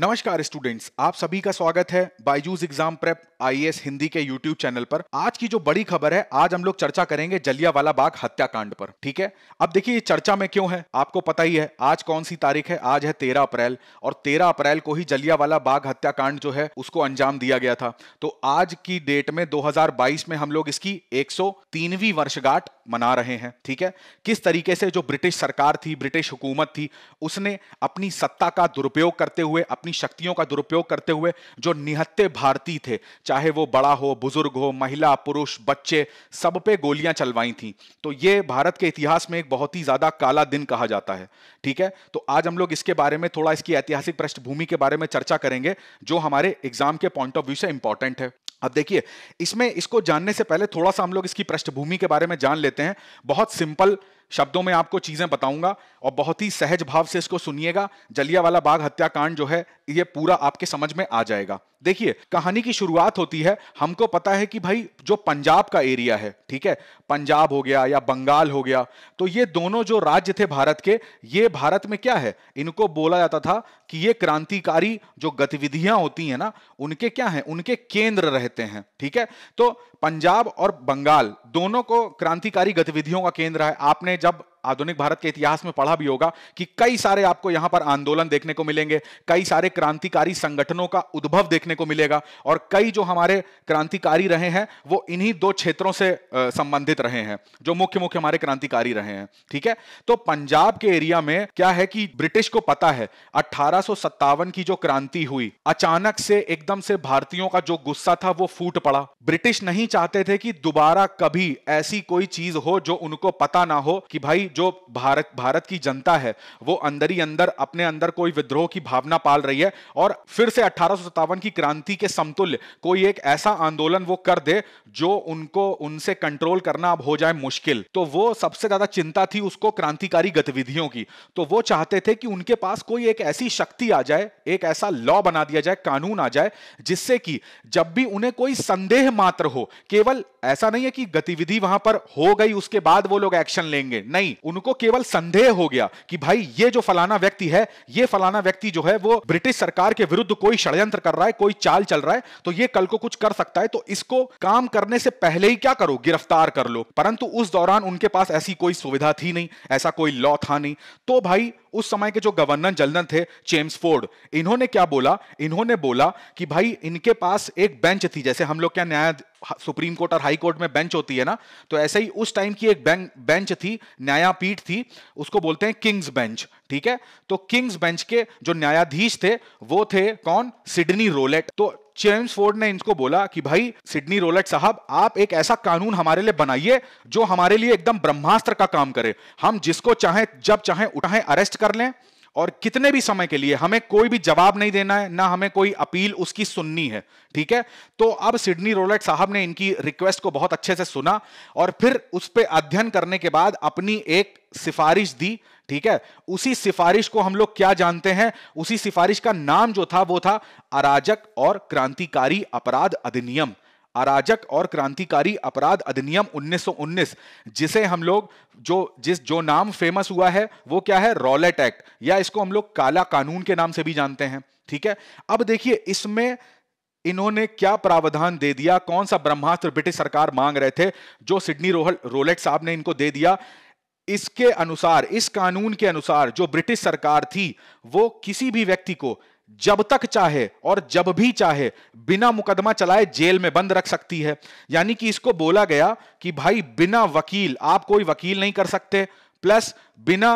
नमस्कार स्टूडेंट्स आप सभी का स्वागत है Byju's exam prep IAS Hindi के यूट्यूब चैनल पर आज की जो बड़ी खबर है आज हम लोग चर्चा करेंगे जलियावाला बाग हत्याकांड पर ठीक है अब देखिए ये चर्चा में क्यों है आपको पता ही है आज कौन सी तारीख है आज है तेरह अप्रैल और तेरह अप्रैल को ही जलियावाला बाघ हत्याकांड जो है उसको अंजाम दिया गया था तो आज की डेट में दो में हम लोग इसकी एक सौ वर्षगांठ मना रहे हैं ठीक है किस तरीके से जो ब्रिटिश सरकार थी ब्रिटिश हुकूमत थी उसने अपनी सत्ता का दुरुपयोग करते हुए अपनी शक्तियों का दुरुपयोग करते हुए जो निहत्ते भारतीय थे चाहे वो बड़ा हो बुजुर्ग हो महिला पुरुष बच्चे सब पे गोलियां चलवाई थी तो ये भारत के इतिहास में एक बहुत ही ज्यादा काला दिन कहा जाता है ठीक है तो आज हम लोग इसके बारे में थोड़ा इसकी ऐतिहासिक पृष्ठभूमि के बारे में चर्चा करेंगे जो हमारे एग्जाम के पॉइंट ऑफ व्यू से इंपॉर्टेंट है अब देखिए इसमें इसको जानने से पहले थोड़ा सा हम लोग इसकी पृष्ठभूमि के बारे में जान लेते हैं बहुत सिंपल शब्दों में आपको चीजें बताऊंगा और बहुत ही सहज भाव से इसको सुनिएगा जलियावाला बाग हत्याकांड जो है ये पूरा आपके समझ में आ जाएगा देखिए कहानी की शुरुआत होती है हमको पता है कि भाई जो पंजाब का एरिया है ठीक है पंजाब हो गया या बंगाल हो गया तो ये दोनों जो राज्य थे भारत के ये भारत में क्या है इनको बोला जाता था कि ये क्रांतिकारी जो गतिविधियां होती हैं ना उनके क्या हैं उनके केंद्र रहते हैं ठीक है तो पंजाब और बंगाल दोनों को क्रांतिकारी गतिविधियों का केंद्र है आपने जब आधुनिक भारत के इतिहास में पढ़ा भी होगा कि कई सारे आपको यहां पर आंदोलन देखने को मिलेंगे कई सारे क्रांतिकारी संगठनों का उद्भव देखने को मिलेगा और कई जो हमारे क्रांतिकारी रहे हैं वो इन्हीं दो क्षेत्रों से संबंधित रहे हैं जो मुख्य मुख्य हमारे क्रांतिकारी रहे हैं ठीक है तो पंजाब के एरिया में क्या है कि ब्रिटिश को पता है अठारह की जो क्रांति हुई अचानक से एकदम से भारतीयों का जो गुस्सा था वो फूट पड़ा ब्रिटिश नहीं चाहते थे कि दोबारा कभी ऐसी कोई चीज हो जो उनको पता ना हो कि भाई जो भारत भारत की जनता है वो अंदर ही अंदर अपने अंदर कोई विद्रोह की भावना पाल रही है और फिर से अठारह की क्रांति के समतुल्य कोई एक ऐसा आंदोलन वो कर दे जो उनको उनसे कंट्रोल करना अब हो जाए मुश्किल तो वो सबसे ज्यादा चिंता थी उसको क्रांतिकारी गतिविधियों की तो वो चाहते थे कि उनके पास कोई एक ऐसी शक्ति आ जाए एक ऐसा लॉ बना दिया जाए कानून आ जाए जिससे कि जब भी उन्हें कोई संदेह मात्र हो केवल ऐसा नहीं है कि गतिविधि वहां पर हो गई उसके बाद वो लोग एक्शन लेंगे नहीं उनको केवल संदेह हो गया कि भाई ये जो फलाना व्यक्ति है ये फलाना व्यक्ति जो है वो ब्रिटिश सरकार के विरुद्ध कोई षड्यंत्र कर रहा है कोई चाल चल रहा है तो ये कल को कुछ कर सकता है तो इसको काम करने से पहले ही क्या करो गिरफ्तार कर लो परंतु उस दौरान उनके पास ऐसी कोई सुविधा थी नहीं ऐसा कोई लॉ था नहीं तो भाई उस समय के जो गवर्नर जनरल थे जेम्स फोर्ड इन्होंने क्या बोला इन्होंने बोला कि भाई इनके पास एक बेंच थी जैसे हम लोग क्या न्याय सुप्रीम कोर्ट और हाई कोर्ट में बेंच होती है ना तो ऐसे ही उस टाइम की एक बेंच थी न्यायपीठ थी उसको बोलते हैं किंग्स बेंच ठीक है तो किंग्स बेंच के जो न्यायाधीश थे वो थे कौन सिडनी रोलेट तो जेम्स फोर्ड ने इनको बोला कि भाई सिडनी रोलेट साहब आप एक ऐसा कानून हमारे लिए बनाइए जो हमारे लिए एकदम ब्रह्मास्त्र का काम करे हम जिसको चाहे जब चाहे उठाए अरेस्ट कर लें और कितने भी समय के लिए हमें कोई भी जवाब नहीं देना है ना हमें कोई अपील उसकी सुननी है ठीक है तो अब सिडनी रोलेट साहब ने इनकी रिक्वेस्ट को बहुत अच्छे से सुना और फिर उस पर अध्ययन करने के बाद अपनी एक सिफारिश दी ठीक है उसी सिफारिश को हम लोग क्या जानते हैं उसी सिफारिश का नाम जो था वो था अराजक और क्रांतिकारी अपराध अधिनियम अराजक और क्रांतिकारी अपराध अधिनियम 1919 जिसे हम लोग जो जिस जो नाम फेमस हुआ है वो क्या है रॉलेट एक्ट या इसको हम लोग काला कानून के नाम से भी जानते हैं ठीक है अब देखिए इसमें इन्होंने क्या प्रावधान दे दिया कौन सा ब्रह्मास्त्र ब्रिटिश सरकार मांग रहे थे जो सिडनी रोहल रोलेट साहब ने इनको दे दिया इसके अनुसार इस कानून के अनुसार जो ब्रिटिश सरकार थी वो किसी भी व्यक्ति को जब तक चाहे और जब भी चाहे बिना मुकदमा चलाए जेल में बंद रख सकती है यानी कि इसको बोला गया कि भाई बिना वकील आप कोई वकील नहीं कर सकते प्लस बिना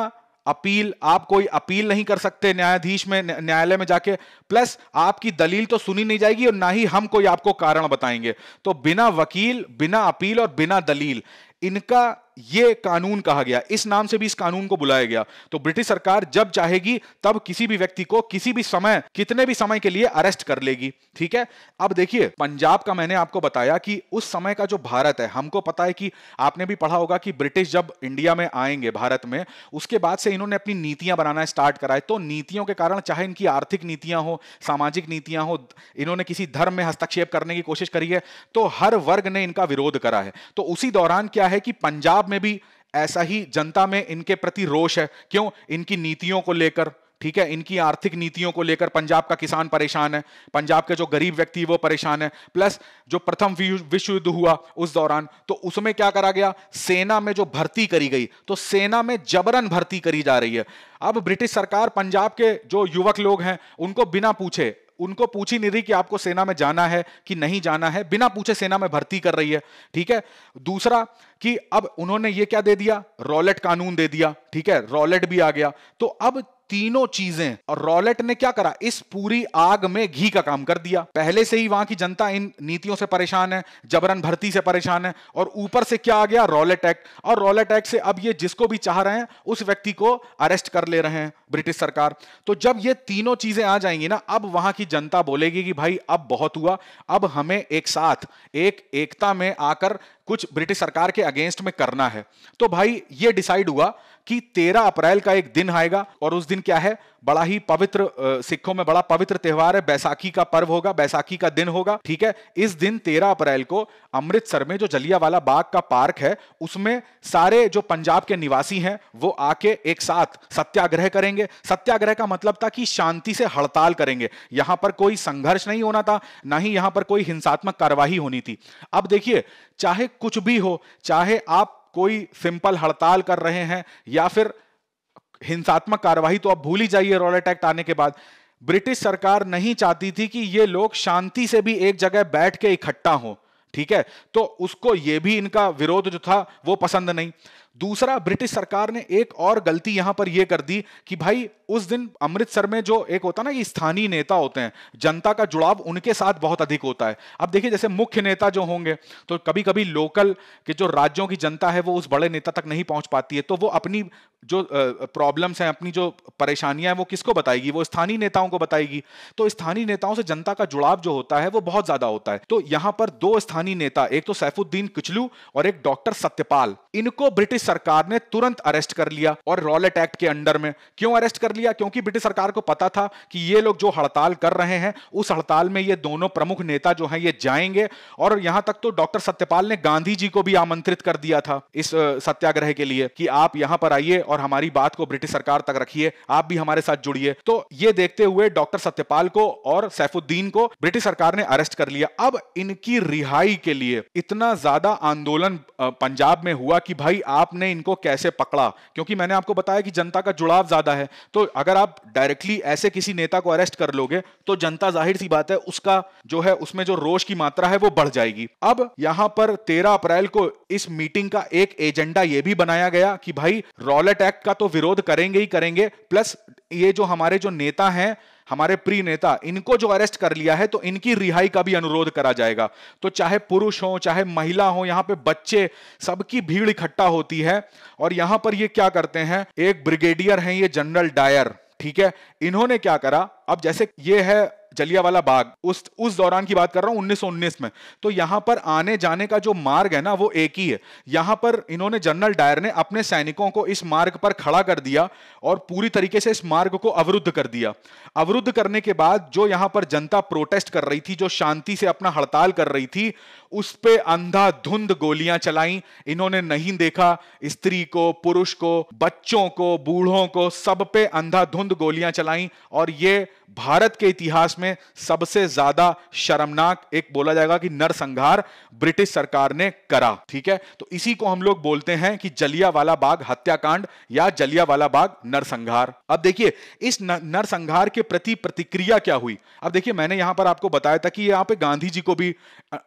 अपील आप कोई अपील नहीं कर सकते न्यायाधीश में न्यायालय में जाके प्लस आपकी दलील तो सुनी नहीं जाएगी और ना ही हम कोई आपको कारण बताएंगे तो बिना वकील बिना अपील और बिना दलील इनका ये कानून कहा गया इस नाम से भी इस कानून को बुलाया गया तो ब्रिटिश सरकार जब चाहेगी तब किसी भी व्यक्ति को किसी भी समय कितने भी समय के लिए अरेस्ट कर लेगी ठीक है अब देखिए पंजाब का मैंने आपको बताया कि उस समय का जो भारत है हमको पता है कि आपने भी पढ़ा होगा कि ब्रिटिश जब इंडिया में आएंगे भारत में उसके बाद से इन्होंने अपनी नीतियां बनाना स्टार्ट कराए तो नीतियों के कारण चाहे इनकी आर्थिक नीतियां हो सामाजिक नीतियां हो इन्होंने किसी धर्म में हस्तक्षेप करने की कोशिश करी है तो हर वर्ग ने इनका विरोध करा है तो उसी दौरान क्या है कि पंजाब पंजाब में भी ऐसा ही जनता में इनके प्रति रोष है क्यों इनकी नीतियों को लेकर ठीक है इनकी आर्थिक नीतियों को लेकर पंजाब का किसान परेशान है पंजाब के जो गरीब व्यक्ति वो परेशान है प्लस जो प्रथम विश्व युद्ध हुआ उस दौरान तो उसमें क्या करा गया सेना में जो भर्ती करी गई तो सेना में जबरन भर्ती करी जा रही है अब ब्रिटिश सरकार पंजाब के जो युवक लोग हैं उनको बिना पूछे उनको पूछ ही नहीं रही कि आपको सेना में जाना है कि नहीं जाना है बिना पूछे सेना में भर्ती कर रही है ठीक है दूसरा कि अब उन्होंने ये क्या दे दिया रॉलेट कानून दे दिया ठीक है रॉलेट भी आ गया तो अब तीनों चीजें और रॉलेट ने क्या करा इस पूरी आग में घी का काम कर दिया पहले से ही वहां की जनता इन नीतियों से परेशान है जबरन भर्ती से परेशान है और ऊपर से क्या आ गया रॉलेट एक्ट और रॉलेट एक्ट से अब ये जिसको भी चाह रहे हैं उस व्यक्ति को अरेस्ट कर ले रहे हैं ब्रिटिश सरकार तो जब ये तीनों चीजें आ जाएंगी ना अब वहां की जनता बोलेगी कि भाई अब बहुत हुआ अब हमें एक साथ एक एकता में आकर कुछ ब्रिटिश सरकार के अगेंस्ट में करना है तो भाई ये डिसाइड हुआ कि 13 अप्रैल का एक दिन आएगा और उस दिन क्या है बड़ा ही पवित्र सिखों में बड़ा पवित्र त्यौहार है बैसाखी का पर्व होगा बैसाखी का दिन होगा ठीक है इस दिन 13 अप्रैल को अमृतसर में जो जलियावाला बाग का पार्क है उसमें सारे जो पंजाब के निवासी हैं वो आके एक साथ सत्याग्रह करेंगे सत्याग्रह का मतलब था कि शांति से हड़ताल करेंगे यहां पर कोई संघर्ष नहीं होना था ना ही यहां पर कोई हिंसात्मक कार्यवाही होनी थी अब देखिए चाहे कुछ भी हो चाहे आप कोई सिंपल हड़ताल कर रहे हैं या फिर हिंसात्मक कार्यवाही तो आप भूल ही जाइए रॉलेट एक्ट आने के बाद ब्रिटिश सरकार नहीं चाहती थी कि ये लोग शांति से भी एक जगह बैठ के इकट्ठा हो ठीक है तो उसको ये भी इनका विरोध जो था वो पसंद नहीं दूसरा ब्रिटिश सरकार ने एक और गलती यहां पर यह कर दी कि भाई उस दिन अमृतसर में जो एक होता है ना कि स्थानीय नेता होते हैं जनता का जुड़ाव उनके साथ बहुत अधिक होता है अब देखिए जैसे मुख्य नेता जो होंगे तो कभी कभी लोकल के जो राज्यों की जनता है वो उस बड़े नेता तक नहीं पहुंच पाती है तो वो अपनी जो प्रॉब्लम्स हैं अपनी जो परेशानियां हैं वो किसको बताएगी वो स्थानीय नेताओं को बताएगी तो स्थानीय नेताओं से जनता का जुड़ाव जो होता है वो बहुत ज्यादा होता है तो यहां पर दो स्थानीय नेता एक तो सैफुद्दीन किचलू और एक डॉक्टर सत्यपाल इनको ब्रिटिश सरकार ने तुरंत अरेस्ट कर लिया और रॉलेट एक्ट के अंडर में क्यों अरेस्ट कर लिया क्योंकि ब्रिटिश सरकार को पता था कि ये लोग जो हड़ताल कर रहे हैं उस हड़ताल में ये दोनों प्रमुख नेता जो हैं ये जाएंगे और यहां तक तो डॉक्टर सत्यपाल ने गांधी जी को भी आमंत्रित कर दिया था इस सत्याग्रह के लिए कि आप यहां पर आइए और हमारी बात को ब्रिटिश सरकार तक रखिए आप भी हमारे साथ जुड़िए तो ये देखते हुए डॉक्टर सत्यपाल को और सैफुद्दीन को ब्रिटिश सरकार ने अरेस्ट कर लिया अब इनकी रिहाई के लिए इतना ज्यादा आंदोलन पंजाब में हुआ कि भाई आप आपने इनको कैसे पकड़ा क्योंकि मैंने आपको बताया कि जनता का जुड़ाव ज्यादा है तो अगर आप डायरेक्टली ऐसे किसी नेता को अरेस्ट कर लोगे तो जनता जाहिर सी बात है उसका जो है उसमें जो रोष की मात्रा है वो बढ़ जाएगी अब यहां पर तेरह अप्रैल को इस मीटिंग का एक एजेंडा यह भी बनाया गया कि भाई रॉलेट एक्ट का तो विरोध करेंगे ही करेंगे प्लस ये जो हमारे जो नेता हैं हमारे प्री नेता इनको जो अरेस्ट कर लिया है तो इनकी रिहाई का भी अनुरोध करा जाएगा तो चाहे पुरुष हो चाहे महिला हो यहाँ पे बच्चे सबकी भीड़ इकट्ठा होती है और यहां पर ये क्या करते हैं एक ब्रिगेडियर हैं ये जनरल डायर ठीक है इन्होंने क्या करा अब जैसे ये है जलियावाला बाग उस उस दौरान की बात कर रहा हूं 1919 में तो यहां पर आने जाने का जो मार्ग है ना वो एक ही है यहां पर इन्होंने जनरल डायर ने अपने सैनिकों को इस मार्ग पर खड़ा कर दिया और पूरी तरीके से इस मार्ग को अवरुद्ध कर दिया अवरुद्ध करने के बाद जो यहां पर जनता प्रोटेस्ट कर रही थी जो शांति से अपना हड़ताल कर रही थी उस पर अंधाधुंध गोलियां चलाई इन्होंने नहीं देखा स्त्री को पुरुष को बच्चों को बूढ़ों को सब पे अंधाधुंध गोलियां चलाई और ये भारत के इतिहास में सबसे ज्यादा शर्मनाक एक बोला जाएगा कि नरसंहार ब्रिटिश सरकार ने करा ठीक है तो इसी को हम लोग बोलते हैं कि जलियावाला बाग हत्याकांड या जलियावाला बाग नरसंहार अब देखिए इस नरसंहार के प्रति प्रतिक्रिया क्या हुई अब देखिए मैंने यहां पर आपको बताया था कि यहां पे गांधी जी को भी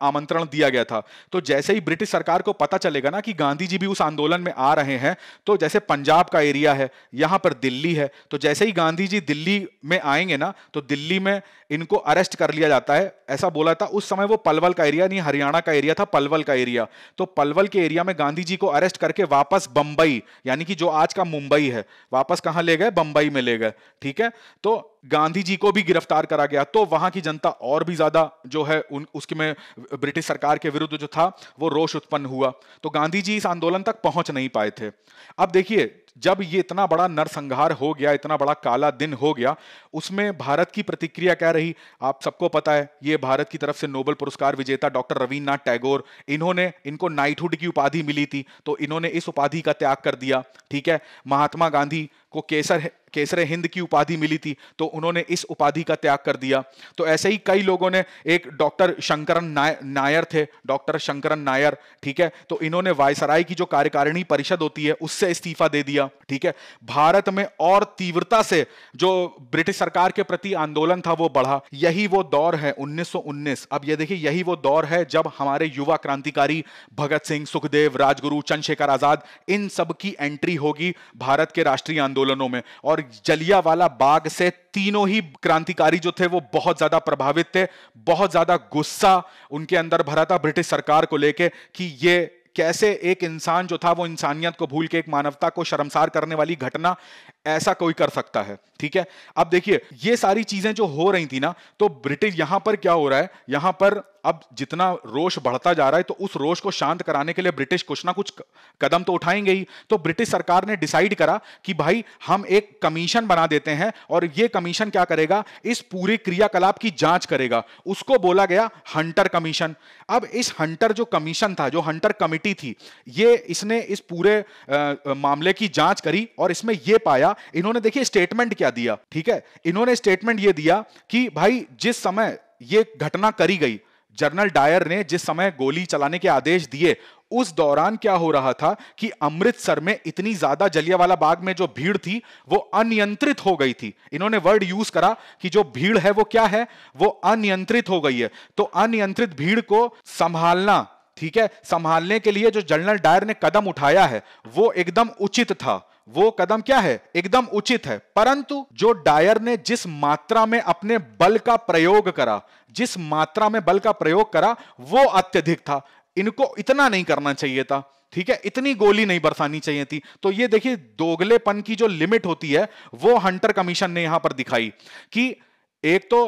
आमंत्रण दिया दिया गया था तो जैसे ही ब्रिटिश सरकार को पता चलेगा ना कि गांधी जी भी उस आंदोलन में आ रहे हैं तो जैसे पंजाब का एरिया है यहां पर दिल्ली है तो जैसे ही गांधी जी दिल्ली में आएंगे ना तो दिल्ली में इनको अरेस्ट कर लिया जाता है ऐसा बोला था उस समय वो पलवल का एरिया नहीं हरियाणा का एरिया था पलवल का एरिया तो पलवल के एरिया में गांधी जी को अरेस्ट करके वापस बंबई यानी कि जो आज का मुंबई है वापस कहां ले गए बंबई में ले गए ठीक है तो गांधी जी को भी गिरफ्तार करा गया तो वहां की जनता और भी ज्यादा जो है उन में ब्रिटिश सरकार के विरुद्ध जो था वो रोष उत्पन्न हुआ तो गांधी जी इस आंदोलन तक पहुंच नहीं पाए थे अब देखिए जब ये इतना बड़ा नरसंहार हो गया इतना बड़ा काला दिन हो गया उसमें भारत की प्रतिक्रिया क्या रही आप सबको पता है ये भारत की तरफ से नोबल पुरस्कार विजेता डॉक्टर रविन्द्रनाथ टैगोर इन्होंने इनको नाइटहुड की उपाधि मिली थी तो इन्होंने इस उपाधि का त्याग कर दिया ठीक है महात्मा गांधी को केसर केसर हिंद की उपाधि मिली थी तो उन्होंने इस उपाधि का त्याग कर दिया तो ऐसे ही कई लोगों ने एक डॉक्टर शंकरन नाय, नायर थे डॉक्टर शंकरन नायर ठीक है तो इन्होंने वायसराय की जो कार्यकारिणी परिषद होती है उससे इस्तीफा दे दिया ठीक है भारत में और तीव्रता से जो ब्रिटिश सरकार के प्रति आंदोलन था वो बढ़ा यही वो दौर है 1919 अब ये देखिए यही वो दौर है जब हमारे युवा क्रांतिकारी भगत सिंह सुखदेव राजगुरु चंद्रशेखर आजाद इन सब की एंट्री होगी भारत के राष्ट्रीय आंदोलनों में और जलियावाला बाग से तीनों ही क्रांतिकारी जो थे वो बहुत ज्यादा प्रभावित थे बहुत ज्यादा गुस्सा उनके अंदर भरा था ब्रिटिश सरकार को लेके कि ये कैसे एक इंसान जो था वो इंसानियत को भूल के एक मानवता को शर्मसार करने वाली घटना ऐसा कोई कर सकता है ठीक है अब देखिए ये सारी चीजें जो हो रही थी ना तो ब्रिटिश यहां पर क्या हो रहा है यहां पर अब जितना रोष बढ़ता जा रहा है तो उस रोष को शांत कराने के लिए ब्रिटिश कुछ ना कुछ कदम तो उठाएंगे ही तो ब्रिटिश सरकार ने डिसाइड करा कि भाई हम एक कमीशन बना देते हैं और ये कमीशन क्या करेगा इस पूरे क्रियाकलाप की जांच करेगा उसको बोला गया हंटर कमीशन अब इस हंटर जो कमीशन था जो हंटर कमिटी थी ये इसने इस पूरे आ, मामले की जांच करी और इसमें यह पाया इन्होंने देखिए स्टेटमेंट क्या दिया ठीक है इन्होंने स्टेटमेंट यह दिया कि भाई जिस समय ये घटना करी गई जनरल डायर ने जिस समय गोली चलाने के आदेश दिए उस दौरान क्या हो रहा था कि अमृतसर में इतनी ज्यादा जलियावाला बाग में जो भीड़ थी वो अनियंत्रित हो गई थी इन्होंने वर्ड यूज करा कि जो भीड़ है वो क्या है वो अनियंत्रित हो गई है तो अनियंत्रित भीड़ को संभालना ठीक है संभालने के लिए जो जनरल डायर ने कदम उठाया है वो एकदम उचित था वो कदम क्या है एकदम उचित है परंतु जो डायर ने जिस मात्रा में अपने बल का प्रयोग करा जिस मात्रा में बल का प्रयोग करा वो अत्यधिक था इनको इतना नहीं करना चाहिए था ठीक है इतनी गोली नहीं बरसानी चाहिए थी तो ये देखिए दोगलेपन की जो लिमिट होती है वो हंटर कमीशन ने यहां पर दिखाई कि एक तो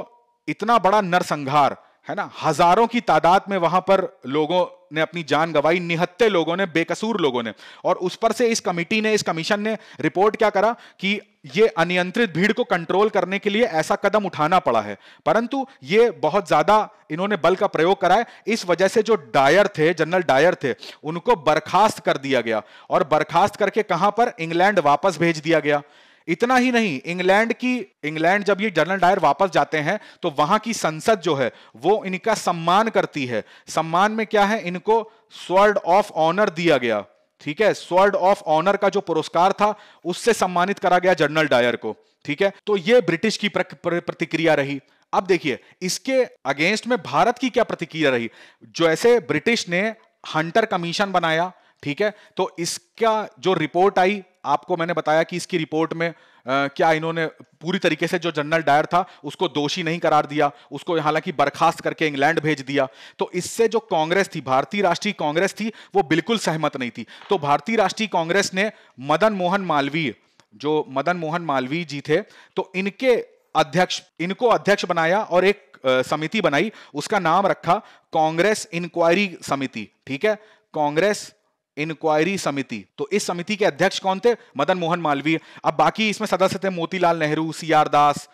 इतना बड़ा नरसंहार है ना हजारों की तादाद में वहां पर लोगों ने अपनी जान गवाई निहत्ते लोगों ने बेकसूर लोगों ने और उस पर से इस कमिटी ने इस कमीशन ने रिपोर्ट क्या करा कि ये अनियंत्रित भीड़ को कंट्रोल करने के लिए ऐसा कदम उठाना पड़ा है परंतु ये बहुत ज्यादा इन्होंने बल का प्रयोग करा है इस वजह से जो डायर थे जनरल डायर थे उनको बर्खास्त कर दिया गया और बर्खास्त करके कहां पर इंग्लैंड वापस भेज दिया गया इतना ही नहीं इंग्लैंड की इंग्लैंड जब ये जनरल डायर वापस जाते हैं तो वहां की संसद जो है वो इनका सम्मान करती है सम्मान में क्या है इनको स्वर्ड ऑफ ऑनर दिया गया ठीक है स्वर्ड ऑफ ऑनर का जो पुरस्कार था उससे सम्मानित करा गया जनरल डायर को ठीक है तो ये ब्रिटिश की प्रतिक्रिया रही अब देखिए इसके अगेंस्ट में भारत की क्या प्रतिक्रिया रही जैसे ब्रिटिश ने हंटर कमीशन बनाया ठीक है तो इसका जो रिपोर्ट आई आपको मैंने बताया कि इसकी रिपोर्ट में आ, क्या इन्होंने पूरी तरीके से जो जनरल डायर था उसको दोषी नहीं करार दिया उसको हालांकि बर्खास्त करके इंग्लैंड भेज दिया तो इससे जो कांग्रेस थी भारतीय राष्ट्रीय कांग्रेस थी वो बिल्कुल सहमत नहीं थी तो भारतीय राष्ट्रीय कांग्रेस ने मदन मोहन मालवीय जो मदन मोहन मालवीय जी थे तो इनके अध्यक्ष इनको अध्यक्ष बनाया और एक समिति बनाई उसका नाम रखा कांग्रेस इंक्वायरी समिति ठीक है कांग्रेस इंक्वायरी समिति तो इस समिति के अध्यक्ष कौन थे मदन मोहन मालवीय अब बाकी इसमें सदस्य थे मोतीलाल नेहरू सी आर दास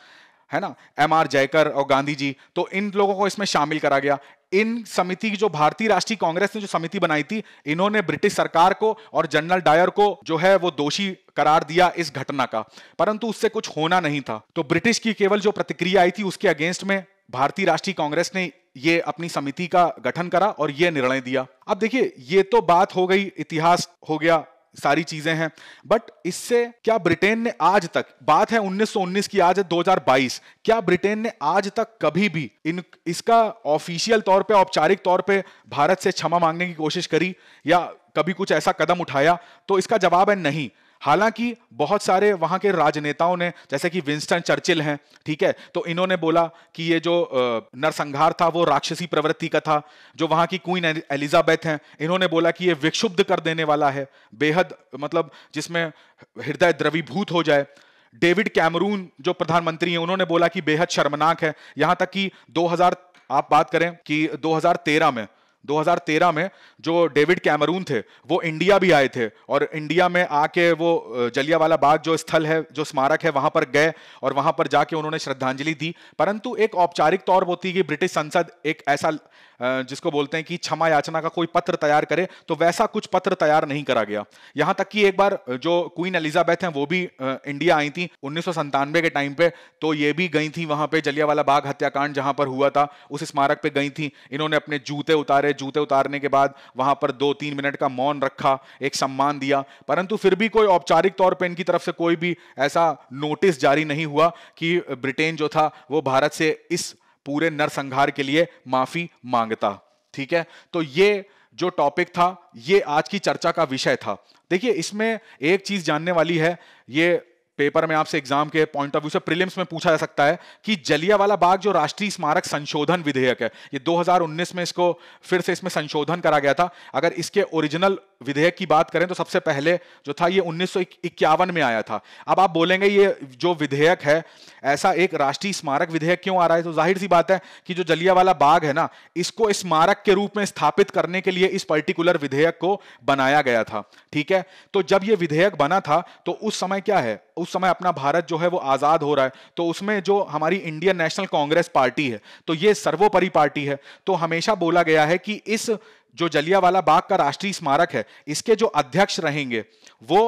है ना एम आर जयकर और गांधी जी तो इन लोगों को इसमें शामिल करा गया इन समिति की जो भारतीय राष्ट्रीय कांग्रेस ने जो समिति बनाई थी इन्होंने ब्रिटिश सरकार को और जनरल डायर को जो है वो दोषी करार दिया इस घटना का परंतु उससे कुछ होना नहीं था तो ब्रिटिश की केवल जो प्रतिक्रिया आई थी उसके अगेंस्ट में भारतीय राष्ट्रीय कांग्रेस ने ये अपनी समिति का गठन करा और ये निर्णय दिया अब देखिए ये तो बात हो गई इतिहास हो गया सारी चीजें हैं बट इससे क्या ब्रिटेन ने आज तक बात है 1919 की आज है 2022 क्या ब्रिटेन ने आज तक कभी भी इन इसका ऑफिशियल तौर पे औपचारिक तौर पे भारत से क्षमा मांगने की कोशिश करी या कभी कुछ ऐसा कदम उठाया तो इसका जवाब है नहीं हालांकि बहुत सारे वहां के राजनेताओं ने जैसे कि विंस्टन चर्चिल हैं ठीक है तो इन्होंने बोला कि ये जो नरसंहार था वो राक्षसी प्रवृत्ति का था जो वहां की क्वीन एलिजाबेथ हैं इन्होंने बोला कि ये विक्षुब्ध कर देने वाला है बेहद मतलब जिसमें हृदय द्रवीभूत हो जाए डेविड कैमरून जो प्रधानमंत्री हैं उन्होंने बोला कि बेहद शर्मनाक है यहां तक कि 2000 आप बात करें कि 2013 में 2013 में जो डेविड कैमरून थे वो इंडिया भी आए थे और इंडिया में आके वो जलियावाला बाग जो स्थल है जो स्मारक है वहां पर गए और वहां पर जाके उन्होंने श्रद्धांजलि दी परंतु एक औपचारिक तौर होती कि ब्रिटिश संसद एक ऐसा जिसको बोलते हैं कि क्षमा याचना का कोई पत्र तैयार करे तो वैसा कुछ पत्र तैयार नहीं करा गया यहां तक कि एक बार जो क्वीन एलिजाबेथ हैं वो भी इंडिया आई थी उन्नीस के टाइम पे तो ये भी गई थी वहां पे जलियावाला बाग हत्याकांड जहां पर हुआ था उस स्मारक पे गई थी इन्होंने अपने जूते उतारे जूते उतारने के बाद वहां पर दो तीन मिनट का मौन रखा एक सम्मान दिया परंतु फिर भी कोई औपचारिक तौर पर इनकी तरफ से कोई भी ऐसा नोटिस जारी नहीं हुआ कि ब्रिटेन जो था वो भारत से इस पूरे नरसंहार के लिए माफी मांगता ठीक है तो ये जो टॉपिक था ये आज की चर्चा का विषय था देखिए इसमें एक चीज जानने वाली है ये पेपर में आपसे एग्जाम के पॉइंट ऑफ व्यू से प्रीलिम्स में पूछा जा सकता है कि जलियावाला बाग जो राष्ट्रीय स्मारक संशोधन विधेयक है ये 2019 में इसको फिर से इसमें संशोधन करा गया था अगर इसके ओरिजिनल विधेयक की बात करें तो सबसे पहले जो था ये उन्नीस में आया था अब आप बोलेंगे ये जो विधेयक है ऐसा एक राष्ट्रीय स्मारक विधेयक क्यों आ रहा है तो जाहिर सी बात है कि जो जलियावाला बाग है ना इसको स्मारक के रूप में स्थापित करने के लिए इस पर्टिकुलर विधेयक को बनाया गया था ठीक है तो जब ये विधेयक बना था तो उस समय क्या है उस समय अपना भारत जो है वो आजाद हो रहा है तो उसमें जो हमारी इंडियन नेशनल कांग्रेस पार्टी है तो ये सर्वोपरि पार्टी है तो हमेशा बोला गया है कि इस जो जलियावाला बाग का राष्ट्रीय स्मारक है इसके जो अध्यक्ष रहेंगे वो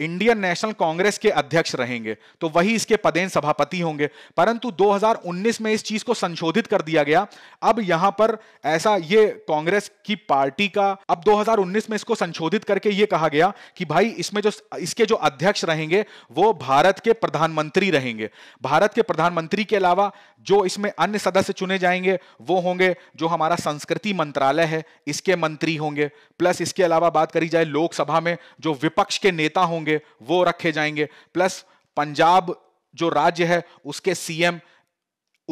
इंडियन नेशनल कांग्रेस के अध्यक्ष रहेंगे तो वही इसके पदेन सभापति होंगे परंतु 2019 में इस चीज को संशोधित कर दिया गया अब यहां पर ऐसा ये कांग्रेस की पार्टी का अब 2019 में इसको संशोधित करके ये कहा गया कि भाई इसमें जो इसके जो अध्यक्ष रहेंगे वो भारत के प्रधानमंत्री रहेंगे भारत के प्रधानमंत्री के अलावा जो इसमें अन्य सदस्य चुने जाएंगे वो होंगे जो हमारा संस्कृति मंत्रालय है इसके मंत्री होंगे प्लस इसके अलावा बात करी जाए लोकसभा में जो विपक्ष के नेता होंगे होंगे वो रखे जाएंगे प्लस पंजाब जो राज्य है उसके सीएम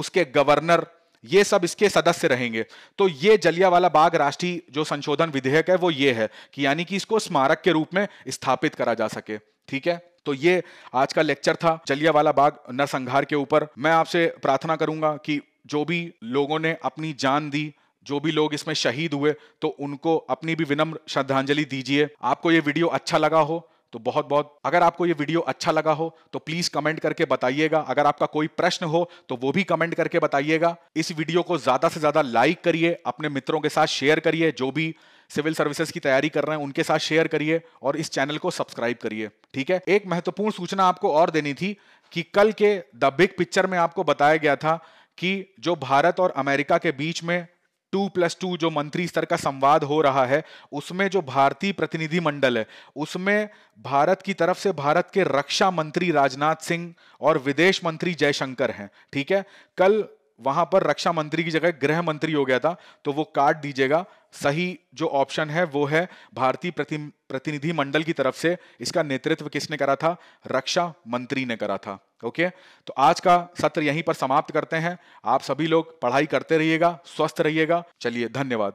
उसके गवर्नर ये सब इसके सदस्य रहेंगे तो ये जलियावाला बाग राष्ट्रीय जो संशोधन विधेयक है वो ये है कि यानी कि इसको स्मारक के रूप में स्थापित करा जा सके ठीक है तो ये आज का लेक्चर था जलियावाला बाग नरसंहार के ऊपर मैं आपसे प्रार्थना करूंगा कि जो भी लोगों ने अपनी जान दी जो भी लोग इसमें शहीद हुए तो उनको अपनी भी विनम्र श्रद्धांजलि दीजिए आपको ये वीडियो अच्छा लगा हो तो बहुत बहुत अगर आपको ये वीडियो अच्छा लगा हो तो प्लीज कमेंट करके बताइएगा अगर आपका कोई प्रश्न हो तो वो भी कमेंट करके बताइएगा इस वीडियो को ज्यादा से ज्यादा लाइक करिए अपने मित्रों के साथ शेयर करिए जो भी सिविल सर्विसेज की तैयारी कर रहे हैं उनके साथ शेयर करिए और इस चैनल को सब्सक्राइब करिए ठीक है एक महत्वपूर्ण सूचना आपको और देनी थी कि कल के द बिग पिक्चर में आपको बताया गया था कि जो भारत और अमेरिका के बीच में टू प्लस टू जो मंत्री स्तर का संवाद हो रहा है उसमें जो भारतीय प्रतिनिधिमंडल है उसमें भारत की तरफ से भारत के रक्षा मंत्री राजनाथ सिंह और विदेश मंत्री जयशंकर हैं ठीक है कल वहां पर रक्षा मंत्री की जगह गृह मंत्री हो गया था तो वो काट दीजिएगा सही जो ऑप्शन है वो है भारतीय प्रति, प्रतिनिधि मंडल की तरफ से इसका नेतृत्व किसने करा था रक्षा मंत्री ने करा था ओके तो आज का सत्र यहीं पर समाप्त करते हैं आप सभी लोग पढ़ाई करते रहिएगा स्वस्थ रहिएगा चलिए धन्यवाद